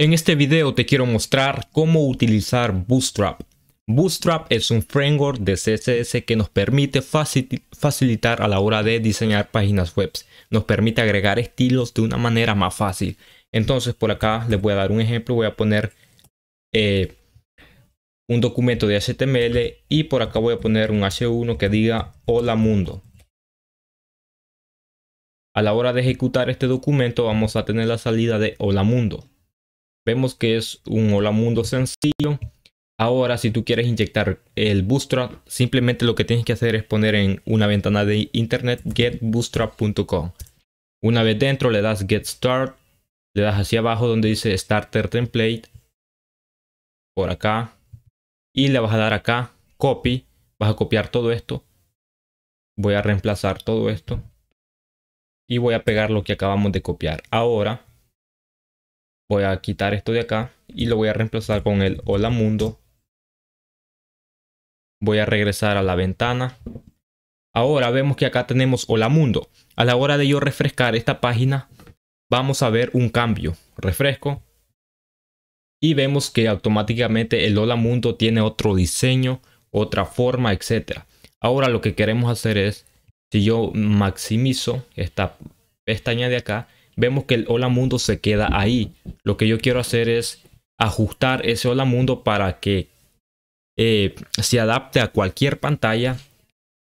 En este video te quiero mostrar cómo utilizar Bootstrap. Bootstrap es un framework de CSS que nos permite facilitar a la hora de diseñar páginas web. Nos permite agregar estilos de una manera más fácil. Entonces por acá les voy a dar un ejemplo. Voy a poner eh, un documento de HTML y por acá voy a poner un H1 que diga hola mundo. A la hora de ejecutar este documento vamos a tener la salida de hola mundo. Vemos que es un hola mundo sencillo. Ahora, si tú quieres inyectar el Bootstrap, simplemente lo que tienes que hacer es poner en una ventana de internet getbootstrap.com. Una vez dentro le das Get Start, le das hacia abajo donde dice Starter Template, por acá, y le vas a dar acá Copy, vas a copiar todo esto. Voy a reemplazar todo esto y voy a pegar lo que acabamos de copiar. Ahora voy a quitar esto de acá y lo voy a reemplazar con el hola mundo. Voy a regresar a la ventana. Ahora vemos que acá tenemos hola mundo. A la hora de yo refrescar esta página, vamos a ver un cambio. Refresco. Y vemos que automáticamente el hola mundo tiene otro diseño, otra forma, etc. Ahora lo que queremos hacer es, si yo maximizo esta pestaña de acá, vemos que el hola mundo se queda ahí. Lo que yo quiero hacer es ajustar ese hola mundo para que eh, se adapte a cualquier pantalla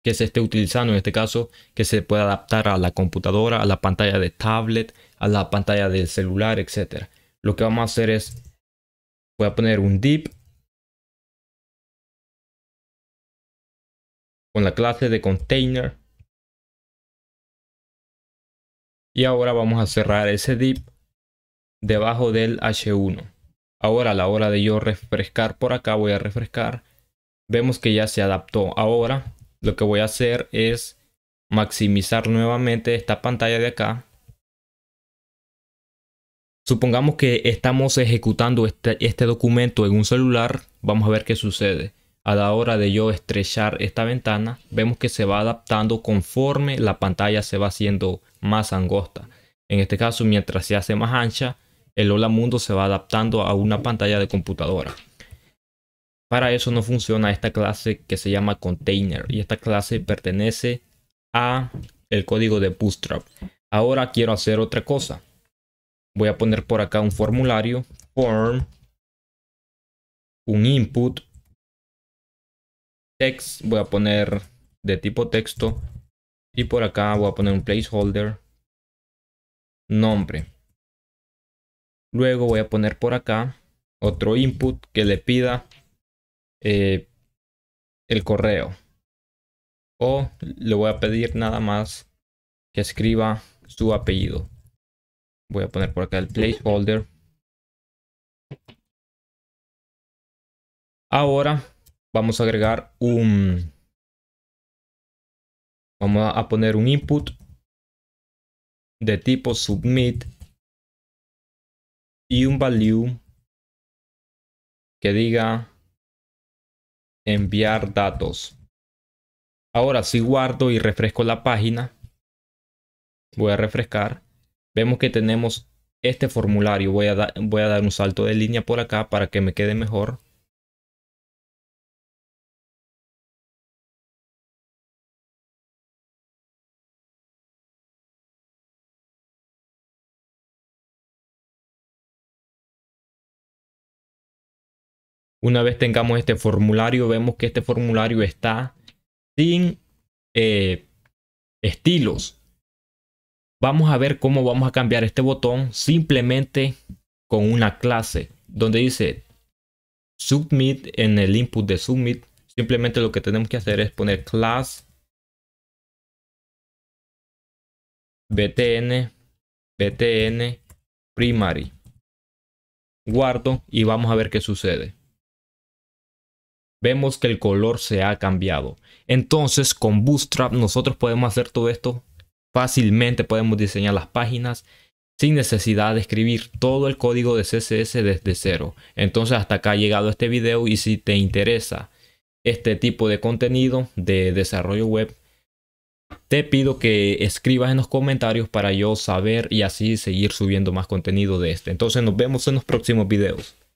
que se esté utilizando, en este caso, que se pueda adaptar a la computadora, a la pantalla de tablet, a la pantalla del celular, etc. Lo que vamos a hacer es, voy a poner un div con la clase de container Y ahora vamos a cerrar ese DIP debajo del H1. Ahora a la hora de yo refrescar por acá, voy a refrescar. Vemos que ya se adaptó. Ahora lo que voy a hacer es maximizar nuevamente esta pantalla de acá. Supongamos que estamos ejecutando este, este documento en un celular. Vamos a ver qué sucede a la hora de yo estrechar esta ventana, vemos que se va adaptando conforme la pantalla se va haciendo más angosta. En este caso, mientras se hace más ancha, el Hola Mundo se va adaptando a una pantalla de computadora. Para eso no funciona esta clase que se llama container y esta clase pertenece a el código de Bootstrap. Ahora quiero hacer otra cosa. Voy a poner por acá un formulario, form, un input text voy a poner de tipo texto y por acá voy a poner un placeholder nombre. Luego voy a poner por acá otro input que le pida eh, el correo. O le voy a pedir nada más que escriba su apellido. Voy a poner por acá el placeholder. Ahora vamos a agregar un... Vamos a poner un input de tipo submit y un value que diga enviar datos. Ahora si guardo y refresco la página, voy a refrescar, vemos que tenemos este formulario. Voy a, voy a dar un salto de línea por acá para que me quede mejor. Una vez tengamos este formulario, vemos que este formulario está sin eh, estilos. Vamos a ver cómo vamos a cambiar este botón simplemente con una clase donde dice submit en el input de submit. Simplemente lo que tenemos que hacer es poner class btn btn primary. Guardo y vamos a ver qué sucede vemos que el color se ha cambiado. Entonces con Bootstrap nosotros podemos hacer todo esto fácilmente, podemos diseñar las páginas sin necesidad de escribir todo el código de CSS desde cero. Entonces hasta acá ha llegado este video y si te interesa este tipo de contenido de desarrollo web, te pido que escribas en los comentarios para yo saber y así seguir subiendo más contenido de este. Entonces nos vemos en los próximos videos.